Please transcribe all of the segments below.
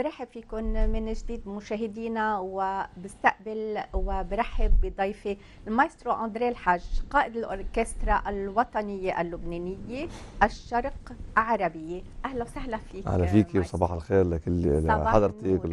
برحب فيكم من جديد مشاهدينا وبستقبل وبرحب بضيفي المايسترو اندري الحاج قائد الاوركسترا الوطنيه اللبنانيه الشرق عربيه اهلا وسهلا فيك اهلا فيك وصباح الخير لكل حضرتك ولكل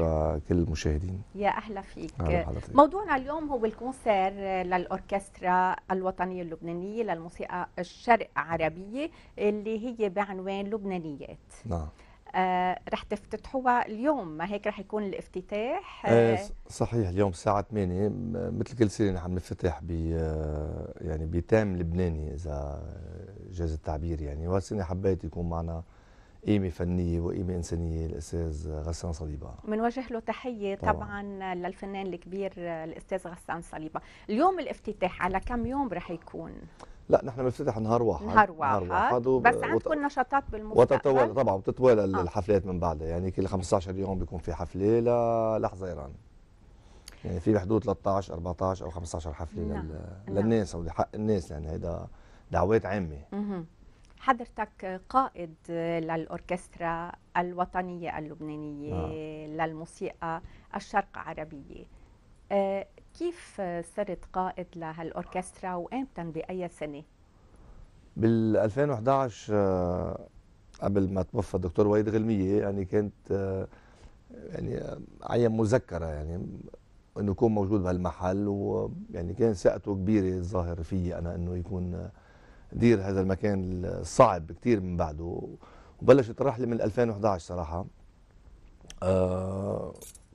المشاهدين يا اهلا فيك أهلا موضوعنا اليوم هو الكونسير للاوركسترا الوطنيه اللبنانيه للموسيقى الشرق عربيه اللي هي بعنوان لبنانيات نعم آه، رح تفتتحوها اليوم ما هيك رح يكون الافتتاح آه، آه، صحيح اليوم الساعة 8 مثل كل سنة نحن بنفتتح ب يعني بتام لبناني إذا جاز التعبير يعني وهالسنة حبيت يكون معنا قيمة فنية وقيمة إنسانية الأستاذ غسان صليبة بنوجه له تحية طبعا, طبعاً للفنان الكبير الأستاذ غسان صليبة اليوم الافتتاح على كم يوم رح يكون؟ لا نحن بنفتتح نهار واحد نهار واحد, نهار واحد بس عندكم نشاطات بالمستقبل وتتوالى طبعا بتتوالى آه. الحفلات من بعدها يعني كل 15 يوم بيكون في حفله لحزيران يعني في بحدود 13 14 او 15 حفله نعم. لل... نعم. للناس او لحق الناس يعني هيدا دعوات عامه حضرتك قائد للأوركسترا الوطنية اللبنانية آه. للموسيقى الشرق عربية آه، كيف صرت قائد لهالاوركسترا وامتى باي سنه؟ بال 2011 آه، قبل ما توفى الدكتور وليد غلميه يعني كانت آه، يعني عين مذكره يعني انه يكون موجود بهالمحل ويعني كان ثقته كبيره الظاهر في انا انه يكون دير هذا المكان الصعب كثير من بعده وبلشت الرحله من 2011 صراحه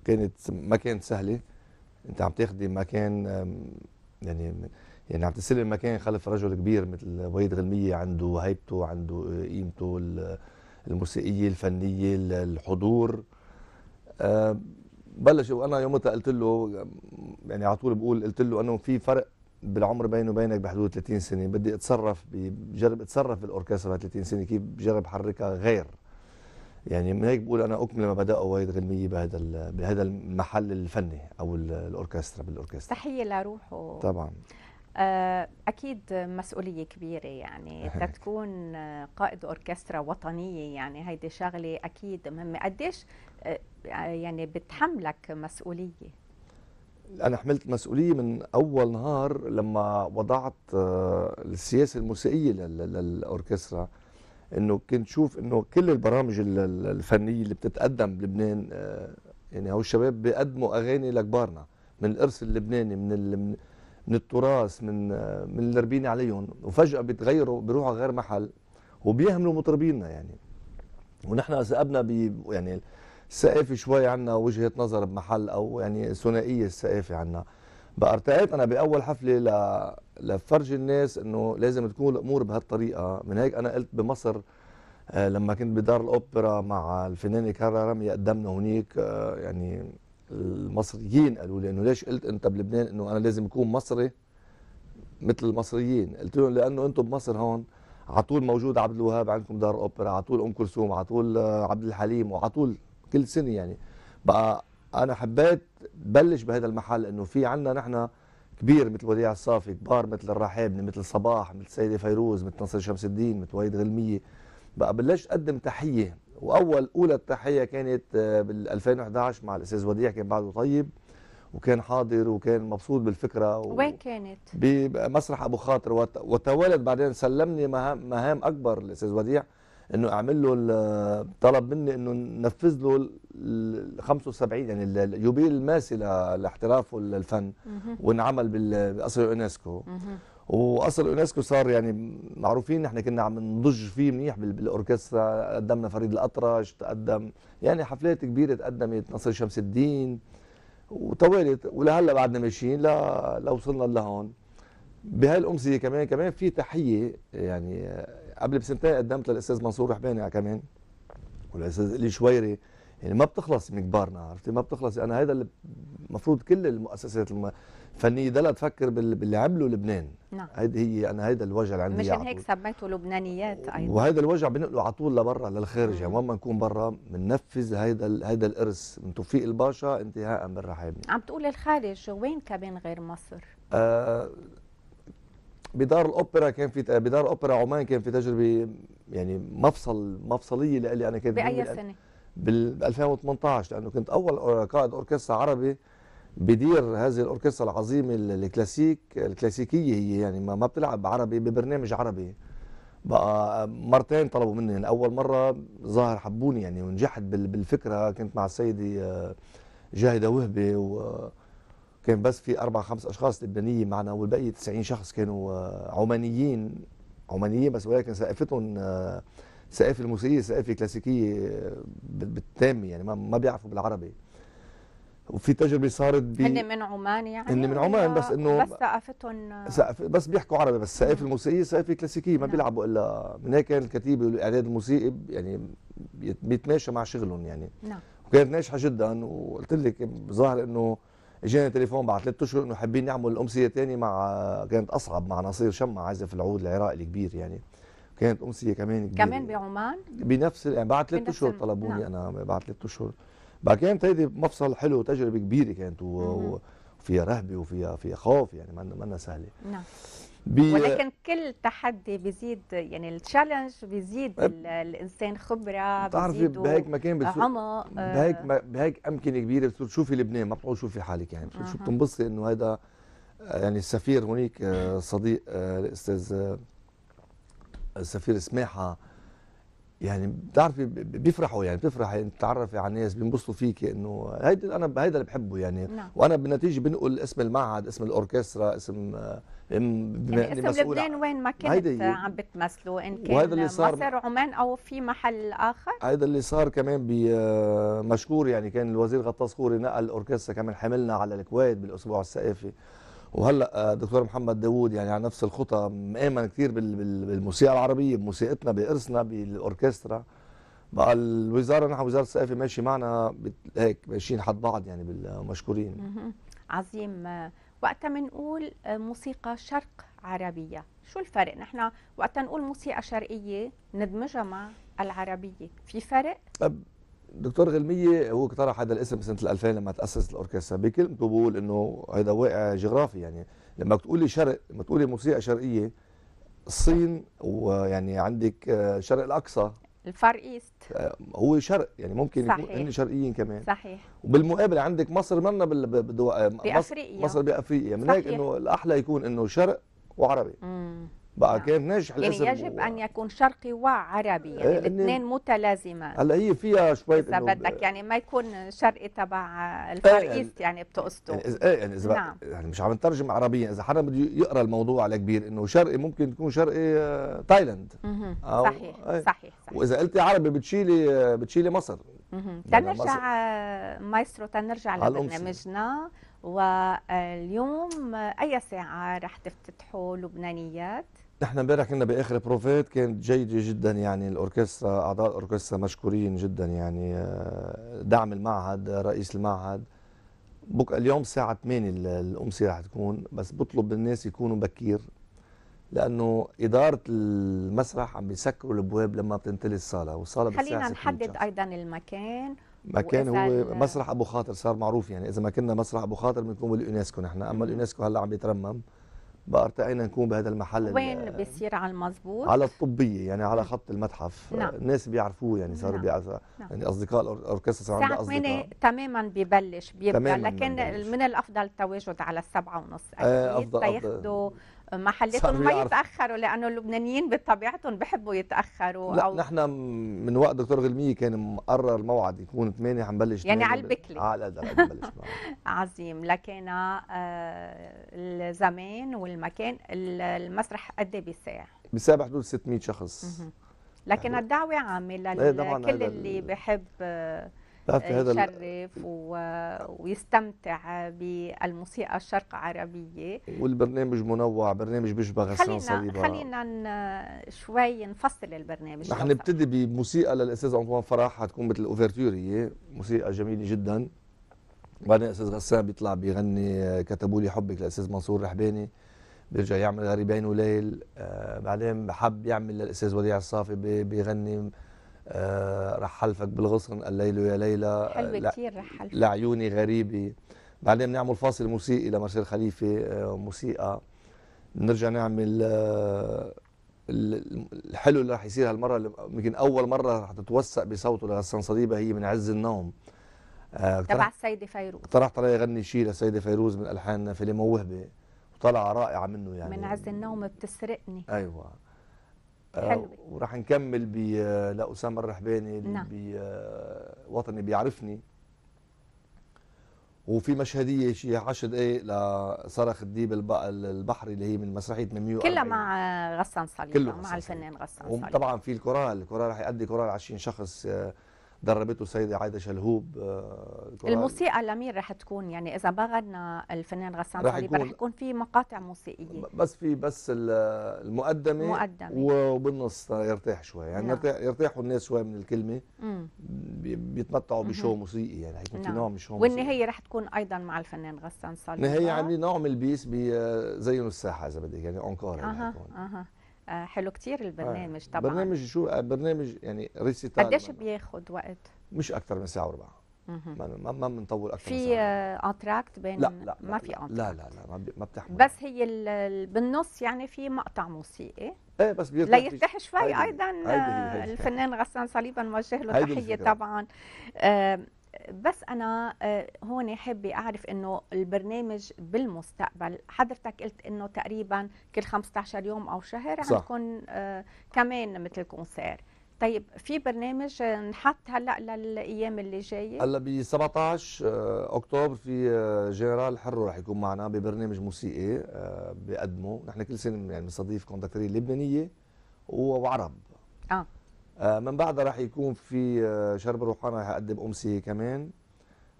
كانت ما كانت سهله انت عم تاخذي مكان يعني يعني عم تسلم مكان خلف رجل كبير مثل وليد غلميه عنده هيبته عنده قيمته الموسيقيه الفنيه الحضور بلش وانا يومتها قلت له يعني على طول بقول قلت له انه في فرق بالعمر بيني وبينك بحدود 30 سنه بدي اتصرف بجرب اتصرف بالاوركسترا 30 سنه كيف بجرب حركها غير يعني من هيك بقول انا اكمل ما بداه وايد غلميه بهذا بهذا المحل الفني او الاوركسترا بالاوركسترا تحيه لروحه طبعا آه، اكيد مسؤوليه كبيره يعني تكون آه، قائد اوركسترا وطنيه يعني هيدي شغله اكيد مهمه قديش آه، يعني بتحملك مسؤوليه انا حملت مسؤوليه من اول نهار لما وضعت السياسه الموسيقيه للاوركسترا انه كنت شوف انه كل البرامج الفنيه اللي بتتقدم بلبنان آه، يعني هو الشباب بيقدموا اغاني لكبارنا من الارث اللبناني من ال من التراث من آه، من اللي ربينا عليهم وفجاه بيتغيروا بيروحوا غير محل وبيهملوا مطربينا يعني ونحن ثقبنا ب يعني الثقافه شوي عندنا وجهه نظر بمحل او يعني ثنائيه الثقافه عندنا بقى ارتقيت انا باول حفله ل... لفرجي الناس انه لازم تكون الامور بهالطريقه من هيك انا قلت بمصر آه، لما كنت بدار الاوبرا مع الفنانه كارا رمي قدمنا هنيك آه، يعني المصريين قالوا لي انه ليش قلت انت بلبنان انه انا لازم اكون مصري مثل المصريين قلت لهم لانه انتم بمصر هون على طول موجود عبد الوهاب عندكم دار اوبرا على طول ام كلثوم على طول آه، عبد الحليم وعلى طول كل سنه يعني بقى انا حبيت بلش بهذا المحل انه في عندنا نحن كبير مثل وديع الصافي كبار مثل الرحابني مثل صباح مثل سيده فيروز مثل نصر شمس الدين مثل وليد غلميه بقى بلشت اقدم تحيه واول اولى التحيه كانت آه، بال 2011 مع الاستاذ وديع كان بعده طيب وكان حاضر وكان مبسوط بالفكره و... وين كانت؟ بمسرح ابو خاطر وتولد بعدين سلمني مهام, مهام اكبر الاستاذ وديع انه اعمل له طلب مني انه ننفذ له ال 75 يعني اليوبيل الماسي لاحترافه الفن وانعمل بقصر اليونسكو وقصر اليونسكو صار يعني معروفين نحن كنا عم نضج فيه منيح بالاوركسترا قدمنا فريد الاطرش تقدم يعني حفلات كبيره تقدمت نصر شمس الدين وطولت ولهلا بعدنا ماشيين لوصلنا لهون بهاي الامسيه كمان كمان في تحيه يعني قبل بسنتين قدمت للاستاذ منصور رحباني كمان والاستاذ الي شويري يعني ما بتخلص من كبارنا عرفتي ما بتخلص انا هذا اللي المفروض كل المؤسسات الفنيه ضلها تفكر باللي عمله لبنان نعم هيدي هي انا هيدا الوجع اللي عندي مشان هيك سميته لبنانيات ايضا وهذا الوجع بنقله على طول لبرا للخارج يعني وين ما نكون برا بننفذ هيدا هيدا الارث من توفيق الباشا انتهاء من عم تقول الخارج وين كمان غير مصر؟ آه بدار الاوبرا كان في بدار اوبرا عمان كان في تجربه يعني مفصل مفصليه لي انا كانت باي سنه؟ بال 2018 لانه كنت اول قائد اوركسترا عربي بدير هذه الاوركسترا العظيمه الكلاسيك الكلاسيكيه هي يعني ما بتلعب عربي ببرنامج عربي بقى مرتين طلبوا مني يعني اول مره ظاهر حبوني يعني ونجحت بالفكره كنت مع السيده آه، جاهده وهبي و كان بس في اربع خمس اشخاص لبنانيين معنا والباقي 90 شخص كانوا آه، عمانيين عمانيين بس ولكن ثقافتهم آه، ثقافه الموسيقيه ثقافه كلاسيكيه آه، بالتامه يعني ما بيعرفوا بالعربي وفي تجربه صارت ب هن من عمان يعني هن من عمان بس انه بس ثقافتهم بس بيحكوا عربي بس الثقافه الموسيقيه ثقافه كلاسيكيه ما نعم. بيلعبوا الا من هيك كان الكتيبه والاعداد الموسيقي يعني بيتماشى مع شغلهم يعني نعم وكانت ناجحه جدا وقلت لك ظاهر انه اجاني تليفون بعد ثلاث اشهر انه حابين نعمل امسيه ثانيه مع كانت اصعب مع نصير شمع عازف العود العراقي الكبير يعني كانت امسيه كمان كبيره كمان بعمان بنفس يعني بعد ثلاث اشهر طلبوني نعم. انا بعد ثلاث اشهر بعد كانت هيدي مفصل حلو تجربه كبيره كانت وفيها رهبه وفيها فيها خوف يعني ما منا سهله نعم بي... ولكن كل تحدي بيزيد يعني التشالنج بيزيد الانسان خبره بتعرفي بهيك مكان بتصير عمق آه، آه. بهيك بهيك امكنه كبيره بتصير تشوفي لبنان ما بتقعد تشوفي حالك يعني بتصير شو بتنبسطي انه هذا آه، يعني السفير هونيك صديق الاستاذ السفير سماحه يعني بتعرفي بيفرحوا يعني بتفرحي يعني تتعرفي على ناس بينبسطوا فيك انه هيدا انا هيدا اللي بحبه يعني نعم. وانا بالنتيجه بنقل اسم المعهد اسم الاوركسترا اسم يعني لبنان وين ما كانت عم بتمثلوا ان كان وهذا اللي صار مصر عمان او في محل اخر هذا اللي صار كمان آه، مشكور يعني كان الوزير غطاس خوري نقل الاوركسترا كمان حملنا على الكويت بالاسبوع الثقافي وهلا آه، دكتور محمد داوود يعني على نفس الخطى مآمن كثير بالموسيقى العربيه بموسيقتنا بارثنا بالاوركسترا بقى الوزاره نحن وزاره الثقافه ماشي معنا هيك ماشيين حد بعض يعني بالمشكورين عظيم وقتها بنقول آه، موسيقى شرق عربية شو الفرق نحن وقتها نقول موسيقى شرقية ندمجها مع العربية في فرق؟ دكتور غلمية هو اقترح هذا الاسم سنة 2000 لما تأسست الأوركسترا بكلمته بقول إنه هذا واقع جغرافي يعني لما تقولي شرق لما تقولي موسيقى شرقية الصين ويعني عندك الشرق آه، الأقصى الفار ايست آه، هو شرق يعني ممكن صحيح. يكون شرقيين كمان صحيح وبالمقابل عندك مصر منا بدو... آه، بافريقيا مصر بافريقيا من هيك انه الاحلى يكون انه شرق وعربي مم. بقى نعم. كان ناجح يعني يجب و... ان يكون شرقي وعربي يعني إيه الاثنين متلازمان هلا هي فيها شويه اذا بدك يعني ما يكون شرقي تبع الفرقيست ايه ايست يعني بتقصده ايه يعني اذا نعم. يعني مش عم نترجم عربيا اذا حدا بده يقرا الموضوع على كبير انه شرقي ممكن تكون شرقي آه، تايلاند أو صحيح. ايه صحيح صحيح واذا قلتي عربي بتشيلي آه، بتشيلي مصر تنرجع آه، مايسترو تنرجع لبرنامجنا واليوم أي ساعة رح تفتتحوا لبنانيات نحن امبارح كنا باخر بروفات كانت جيده جدا يعني الاوركسترا اعضاء الاوركسترا مشكورين جدا يعني آه، دعم المعهد رئيس المعهد بك اليوم الساعه 8 الامسيه رح تكون بس بطلب الناس يكونوا بكير لانه اداره المسرح عم بيسكروا الابواب لما بتنتهي الصاله والصاله خلينا نحدد ايضا المكان مكان هو مسرح ابو خاطر صار معروف يعني اذا ما كنا مسرح ابو خاطر بنكون باليونسكو نحن اما اليونسكو هلا عم يترمم بارتعينا نكون بهذا المحل وين بيصير على المزبوط على الطبيه يعني على خط المتحف نعم. الناس بيعرفوه يعني صاروا نعم. بيعرفوا نعم. يعني اصدقاء الاوركسترا صاروا عندنا اصدقاء الساعه تماما ببلش بيبدا لكن من, من الافضل التواجد على السبعة ونص آه، اكيد آه أفضل محلاتهم ما يتاخروا لانه اللبنانيين بطبيعتهم بحبوا يتاخروا لا أو نحن من وقت دكتور غلمية كان مقرر الموعد يكون 8 حنبلش يعني على البكلي آه، على البكلي عظيم لكن آه، الزمان والمكان المسرح قد ايه بيساع؟ بيساع بحدود 600 شخص لكن يعني الدعوه عامه إيه، لكل اللي بحب آه، يشرف و... ويستمتع بالموسيقى الشرق عربية والبرنامج منوع برنامج بيشبه غسان صليبة خلينا شوي نفصل البرنامج رح نبتدي بموسيقى للأستاذ أنطوان فرح حتكون مثل أوفرتوري هي موسيقى جميلة جدا بعدين الأستاذ غسان بيطلع بيغني آه، كتبوا لي حبك للأستاذ منصور رحباني بيرجع يعمل غريبين وليل آه، بعدين حب يعمل للأستاذ وديع الصافي بيغني آه، رحلفك بالغصن الليل يا ليلى حلو كتير لعيوني غريبه بعدين بنعمل فاصل موسيقي لمارسيل خليفه آه، موسيقى بنرجع نعمل آه، الحلو اللي رح يصير هالمره يمكن اول مره رح تتوثق بصوته لغسان صديبه هي من عز النوم تبع السيده فيروز اقترحت عليه يغني شيء للسيده فيروز من الحان فيلم موهبه وطلع رائعه منه يعني من عز النوم بتسرقني ايوه حلو آه، وراح نكمل ب آه، لأسامة الرحباني اللي نعم. بوطني آه، وطني بيعرفني وفي مشهديه شي 10 دقائق لصرخ الديب البحري اللي هي من مسرحيه مميو كلها مع غسان صليبه مع الفنان غسان صليبه وطبعا في الكورال الكورال راح يأدي كورال 20 شخص دربته السيده عايده شلهوب آه، الموسيقى لمين رح تكون يعني اذا بغنا الفنان غسان رح صليب رح يكون في مقاطع موسيقيه بس في بس المقدمه مقدمه وبالنص يرتاح شوي يعني نعم. يرتاحوا الناس شوي من الكلمه بيتمتعوا بشو موسيقي يعني هيكون نعم. في نوع من شو والنهايه رح تكون ايضا مع الفنان غسان صليب نهايه آه. عاملين يعني نوع من البيس بزينوا الساحه اذا بدك يعني انكار يعني أه. آه، حلو كتير البرنامج آه، طبعا برنامج شو آه، برنامج يعني ريسيتال قديش بياخد وقت؟ مش اكثر من ساعه وربع ما ما بنطول اكثر في انتراكت بين لا لا ما في انتراكت لا لا لا ما بتحمل بس هي بالنص يعني في مقطع موسيقي ايه بس بيرتاح ليرتاح شوي ايضا الفنان غسان صليبا نوجه له تحيه طبعا آه بس انا آه، هون حابه اعرف انه البرنامج بالمستقبل حضرتك قلت انه تقريبا كل 15 يوم او شهر صح. عندكم آه، كمان مثل كونسير طيب في برنامج نحط هلا للايام اللي جايه هلا ب 17 آه، اكتوبر في جنرال حرو رح يكون معنا ببرنامج موسيقي بقدمه نحن كل سنه يعني بنستضيف كونتاكتوريه لبنانيه وعرب اه آه، من بعدها راح يكون في آه، شرب روحانا راح اقدم امسيه كمان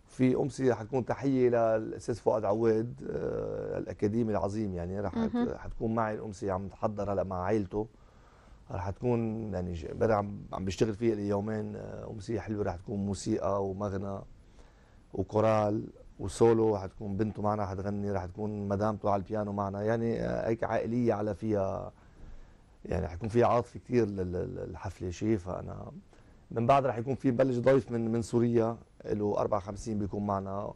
في امسيه راح تكون تحيه للاستاذ فؤاد عواد آه، الاكاديمي العظيم يعني راح حتكون معي الامسيه عم تحضر هلا مع عائلته راح تكون يعني عم بشتغل فيها اليومين امسيه حلوه راح تكون موسيقى ومغنى وكورال وسولو راح تكون بنته معنا حتغني راح تكون مدامته على البيانو معنا يعني هيك عائليه على فيها يعني حيكون في عاطفه كثير للحفله شايفها انا من بعد رح يكون في بلش ضيف من من سوريا له 54 بيكون معنا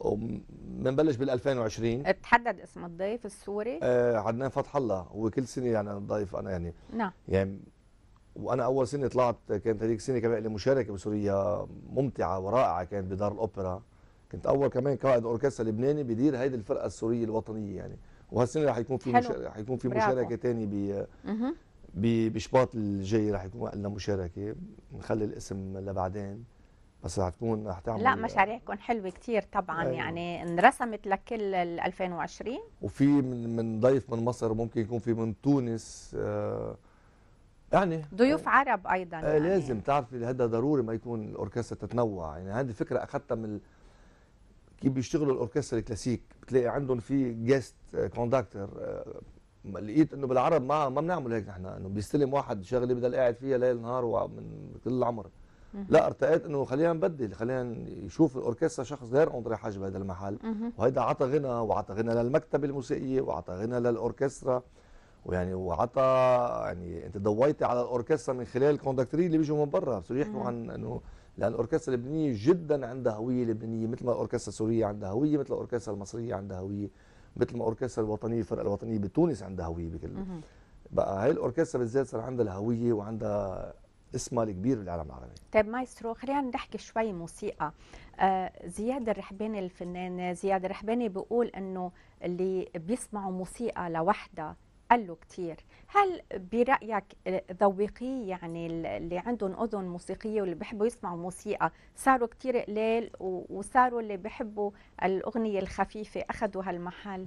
ومنبلش بال 2020 تحدد اسم الضيف السوري آه عدنان فتح الله هو كل سنه يعني ضيف انا يعني نعم يعني وانا اول سنه طلعت كانت هذيك السنه كمان لي مشاركه بسوريا ممتعه ورائعه كانت بدار الاوبرا كنت اول كمان قائد اوركسترا لبناني بدير هيدي الفرقه السوريه الوطنيه يعني وهالسنه رح يكون في رح يكون في مشاركه ثانيه ب بشباط الجاي رح يكون لنا مشاركه نخلي الاسم لبعدين بس رح تكون رح تعمل لا مشاريعكم حلوه كثير طبعا أيوة. يعني انرسمت لكل ال 2020 وفي من, من ضيف من مصر ممكن يكون في من تونس آه، يعني ضيوف عرب ايضا آه، يعني. لازم تعرفي هذا ضروري ما يكون الاوركسترا تتنوع يعني هذه فكره اخذتها من كيف بيشتغلوا الاوركسترا الكلاسيك بتلاقي عندهم في جيست كونداكتر آه، لقيت انه بالعرب ما ما بنعمل هيك نحن انه بيستلم واحد شغله بدل قاعد فيها ليل نهار ومن كل العمر لا ارتقيت انه خلينا نبدل خلينا يشوف الاوركسترا شخص غير اندري حاج بهذا المحل وهيدا عطى غنى وعطى غنى للمكتبه الموسيقيه وعطى غنى للاوركسترا ويعني وعطى يعني انت ضويتي على الاوركسترا من خلال الكوندكتري اللي بيجوا من برا بصيروا يحكوا عن انه لان الاوركسترا اللبنانيه جدا عندها هويه لبنانيه مثل ما الاوركسترا السوريه عندها هويه مثل الاوركسترا المصريه عندها هويه مثل ما الاوركسترا الوطنيه الفرقه الوطنيه بتونس عندها هويه بكل بقى هاي الاوركسترا بالذات صار عندها الهويه وعندها اسمها الكبير بالعالم العربي طيب مايسترو خلينا نحكي شوي موسيقى آه زياد الرحباني الفنان زياد الرحباني بيقول انه اللي بيسمعوا موسيقى لوحدها قلوا كثير كتير هل برأيك آه، ذوقي يعني اللي عندهم أذن موسيقية واللي بيحبوا يسمعوا موسيقى صاروا كتير قليل وصاروا اللي بيحبوا الأغنية الخفيفة أخذوا هالمحل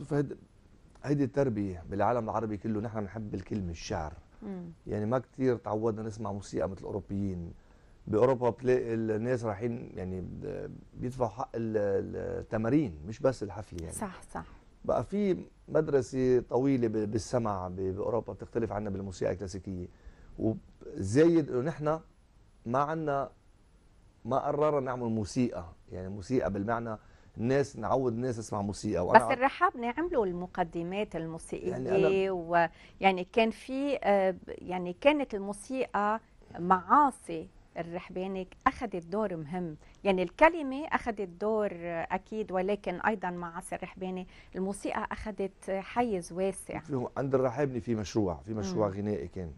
هيدي التربية بالعالم العربي كله نحن بنحب الكلمة الشعر مم. يعني ما كتير تعودنا نسمع موسيقى مثل الأوروبيين بأوروبا بتلاقي الناس رايحين يعني بيدفعوا حق التمارين مش بس الحفلة يعني صح صح بقى في مدرسه طويله بالسمع باوروبا بتختلف عنا بالموسيقى الكلاسيكيه وزايد انه نحن ما عنا ما قررنا نعمل موسيقى يعني موسيقى بالمعنى الناس نعود الناس تسمع موسيقى وأنا بس الرحابنة عملوا المقدمات يعني الموسيقية يعني ويعني كان في آه، يعني كانت الموسيقى معاصي الرحباني اخذت دور مهم يعني الكلمه اخذت دور اكيد ولكن ايضا مع عصر الرحباني الموسيقى اخذت حيز واسع عند الرحابني في مشروع في مشروع مم. غنائي كان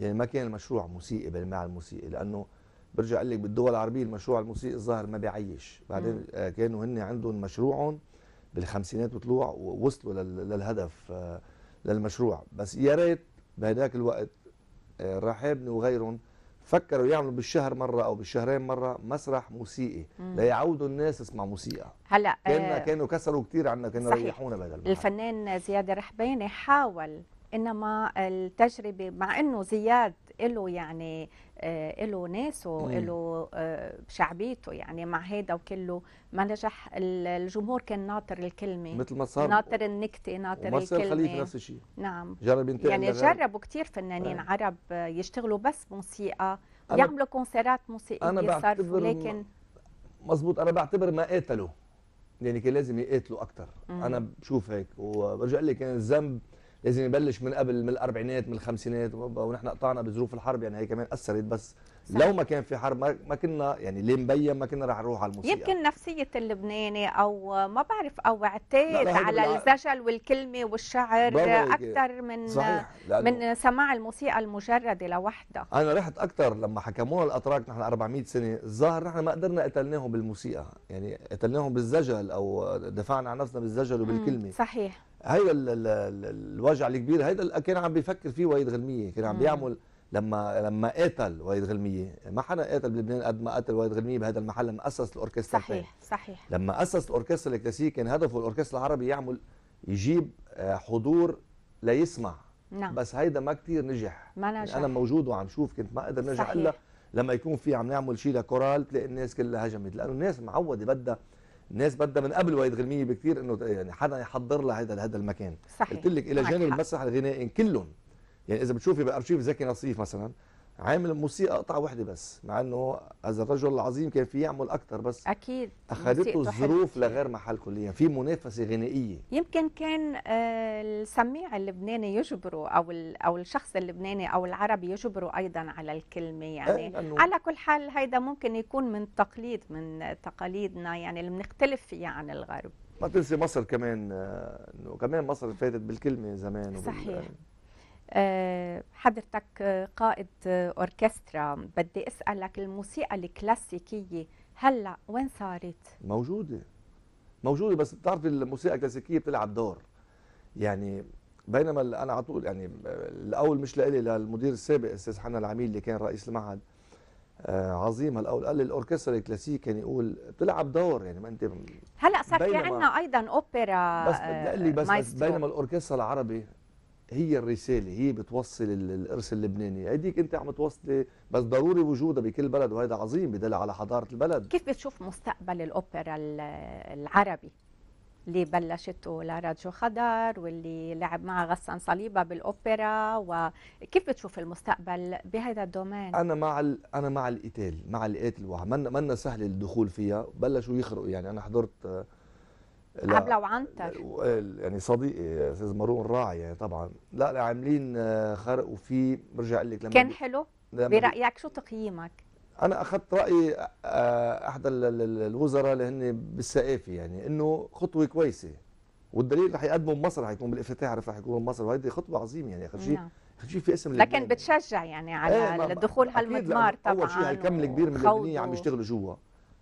يعني ما كان مشروع موسيقي بالمعنى الموسيقي لانه برجع اقول لك بالدول العربيه المشروع الموسيقي الظاهر ما بيعيش بعدين مم. آه، كانوا هن عندهم مشروعهم بالخمسينات وطلوع ووصلوا للهدف آه، للمشروع بس يا ريت بهداك الوقت آه، الرحابني وغيرهم فكروا يعملوا بالشهر مره او بالشهرين مره مسرح موسيقي ليعودوا الناس تسمع موسيقى هلا كان آه كانوا كسروا كتير عنا كانوا يريحونا بدل الفنان زياد رحباني حاول انما التجربه مع انه زياد له يعني آه، له ناسه له آه، شعبيته يعني مع هيدا وكله ما نجح الجمهور كان ناطر الكلمه مثل ما صار ناطر النكته ناطر الكلمه الكلمه خليك نفس الشيء نعم جرب ينتقل يعني جربوا كثير فنانين آه. عرب يشتغلوا بس موسيقى يعملوا كونسيرات موسيقيه أنا بعتبر لكن مزبوط انا بعتبر ما قاتلوا يعني كان لازم يقاتلوا اكثر انا بشوف هيك وبرجع لك كان يعني الذنب يعني لازم يبلش من قبل من الاربعينات من الخمسينات ونحن قطعنا بظروف الحرب يعني هي كمان اثرت بس صح. لو ما كان في حرب ما كنا يعني ليه مبين ما كنا رح نروح على الموسيقى يمكن نفسيه اللبناني او ما بعرف او اعتاد على الزجل والكلمه والشعر اكثر من صحيح. من سماع الموسيقى المجرده لوحدها انا رحت اكثر لما حكمونا الاتراك نحن 400 سنه الظاهر نحن ما قدرنا قتلناهم بالموسيقى يعني قتلناهم بالزجل او دفعنا عن نفسنا بالزجل وبالكلمه صحيح هيدا الوجع الكبير هيدا كان عم بيفكر فيه وليد غنميه كان عم بيعمل لما لما قتل وليد غلميه ما حدا قتل بلبنان قد ما قتل وليد غلميه بهذا المحل لما اسس الاوركسترا صحيح صحيح لما اسس الاوركسترا الكلاسيكيه كان هدفه الاوركسترا العربي يعمل يجيب آه، حضور ليسمع نعم. بس هيدا ما كثير نجح ما نجح يعني انا موجود وعم شوف كنت ما قدر نجح الا لما يكون في عم نعمل شيء لكورال تلاقي الناس كلها هجمت لانه الناس معوده بدها الناس بدها من قبل وليد غلميه بكثير انه يعني حدا يحضر لها هذا المكان صحيح. قلت لك الى جانب المسرح الغنائي كلهم يعني اذا بتشوفي بارشيف زكي نصيف مثلا عامل موسيقى قطعه واحده بس مع انه هذا الرجل العظيم كان في يعمل اكثر بس اكيد اخذته الظروف لغير محل كليا في منافسه غنائيه يمكن كان آه، السميع اللبناني يجبره او او الشخص اللبناني او العربي يجبره ايضا على الكلمه يعني أه على كل حال هيدا ممكن يكون من تقليد من تقاليدنا يعني اللي بنختلف فيها عن الغرب ما تنسي مصر كمان آه، انه كمان مصر فاتت بالكلمه زمان صحيح حضرتك آه، قائد آه، اوركسترا بدي اسالك الموسيقى الكلاسيكيه هلا وين صارت موجوده موجوده بس بتعرف الموسيقى الكلاسيكيه بتلعب دور يعني بينما انا على طول يعني آه، الاول مش لإلي للمدير السابق استاذ حنا العميل اللي كان رئيس المعهد عظيم هالاول قال لي الاوركسترا الكلاسيكي كان يقول بتلعب دور يعني ما انت هلا صار في عندنا ايضا اوبرا بس بدي اقول لك بس, بس بينما الاوركسترا العربي هي الرساله هي بتوصل الارث اللبناني هيديك انت عم توصلي بس ضروري وجودها بكل بلد وهذا عظيم بدل على حضاره البلد كيف بتشوف مستقبل الاوبرا العربي اللي بلشته لراديو خضر واللي لعب مع غسان صليبه بالاوبرا وكيف بتشوف المستقبل بهذا الدومين انا مع ال... انا مع القتال مع القتل ومنا منا سهل الدخول فيها بلشوا يخرقوا يعني انا حضرت عبلة وعنتر يعني صديقي استاذ مارون راعي يعني طبعا لا لا عاملين آه، خرق وفي برجع اقول لك لما كان حلو برايك شو تقييمك انا اخذت راي آه، احدى الوزراء اللي هن بالثقافه يعني انه خطوه كويسه والدليل رح يقدمه بمصر رح يكون بالافتتاح رح يكون بمصر وهيدي خطوه عظيمه يعني اخر شيء نعم. اخر شيء في اسم لكن بتشجع يعني على إيه، الدخول هالمضمار طبعا اول شيء هالكم الكبير من اللبنانيين عم يشتغلوا جوا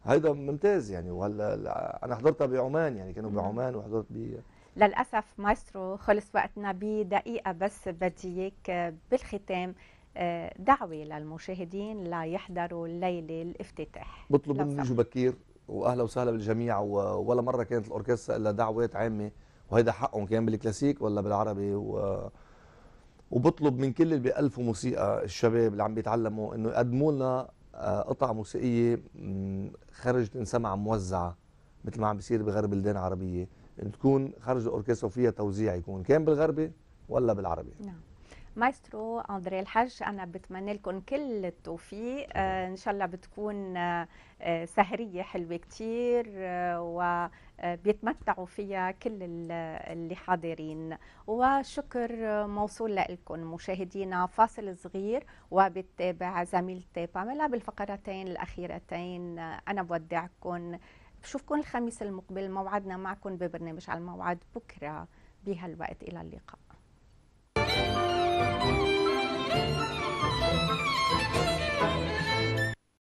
هيدا ممتاز يعني وهلا انا حضرتها بعمان يعني كانوا بعمان وحضرت ب للاسف مايسترو خلص وقتنا بدقيقه بس بدي اياك بالختام آه، دعوه للمشاهدين ليحضروا الليله الافتتاح بطلب منهم يجوا بكير واهلا وسهلا بالجميع ولا مره كانت الاوركسترا الا دعوات عامه وهيدا حقهم كان بالكلاسيك ولا بالعربي و... وبطلب من كل اللي بيألفوا موسيقى الشباب اللي عم بيتعلموا انه يقدموا لنا آه، قطع موسيقيه خرجت انسمع موزعه مثل ما عم بيصير بغرب بلدان عربيه تكون خرج الاوركسترا وفيها توزيع يكون كان بالغربي ولا بالعربي نعم. مايسترو اندري الحج انا بتمنى لكم كل التوفيق ان شاء الله بتكون آه، سهريه حلوه كثير آه، وبيتمتعوا فيها كل اللي حاضرين وشكر موصول لكم مشاهدينا فاصل صغير وبتابع زميلتي باميلا بالفقرتين الاخيرتين انا بودعكم بشوفكم الخميس المقبل موعدنا معكم ببرنامج على الموعد بكره بهالوقت الى اللقاء